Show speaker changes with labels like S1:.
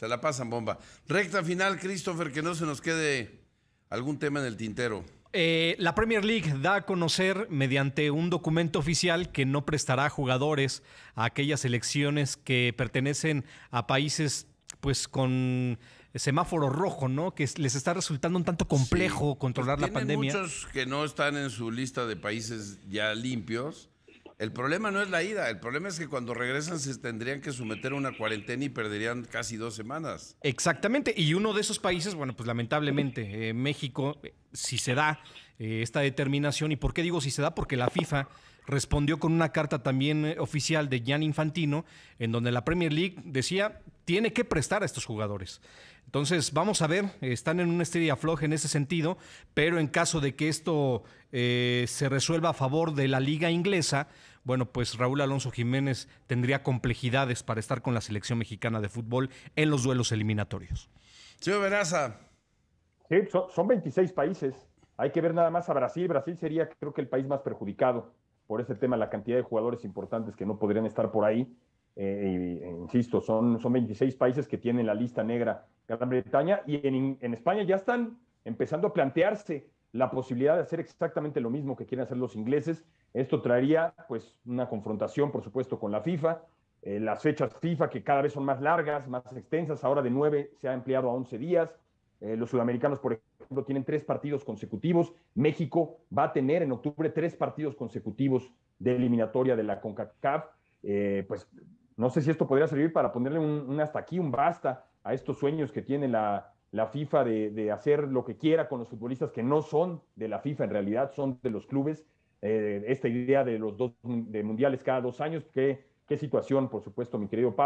S1: Se la pasan bomba. Recta final, Christopher, que no se nos quede algún tema en el tintero.
S2: Eh, la Premier League da a conocer mediante un documento oficial que no prestará jugadores a aquellas selecciones que pertenecen a países pues con semáforo rojo, ¿no? Que les está resultando un tanto complejo controlar pues la pandemia. Muchos
S1: que no están en su lista de países ya limpios el problema no es la ida, el problema es que cuando regresan se tendrían que someter a una cuarentena y perderían casi dos
S2: semanas. Exactamente, y uno de esos países, bueno, pues lamentablemente eh, México, eh, si se da eh, esta determinación, ¿y por qué digo si se da? Porque la FIFA respondió con una carta también oficial de Gian Infantino, en donde la Premier League decía, tiene que prestar a estos jugadores. Entonces, vamos a ver, están en una estrella floja en ese sentido, pero en caso de que esto eh, se resuelva a favor de la liga inglesa, bueno, pues Raúl Alonso Jiménez tendría complejidades para estar con la selección mexicana de fútbol en los duelos eliminatorios.
S3: Sí, Sí, son 26 países. Hay que ver nada más a Brasil. Brasil sería, creo que, el país más perjudicado por ese tema, la cantidad de jugadores importantes que no podrían estar por ahí eh, insisto, son, son 26 países que tienen la lista negra Gran Bretaña y en, España ya están empezando a plantearse la posibilidad de hacer exactamente lo mismo que quieren hacer los ingleses. Esto traería pues una confrontación, por supuesto, con la FIFA. Eh, las fechas FIFA que cada vez son más largas, más extensas, ahora de 9 se ha empleado a 11 días. Eh, los sudamericanos, por ejemplo, tienen tres partidos consecutivos. México va a tener en octubre tres partidos consecutivos de eliminatoria de la CONCACAF. pues no sé si esto podría servir para ponerle un, hasta aquí, un basta a estos sueños que tiene la, FIFA de, hacer lo que quiera con los futbolistas que no son de la FIFA, en realidad son de los clubes. Eh, esta idea de los dos mundiales cada dos años, qué, qué situación, por supuesto, mi querido Pablo.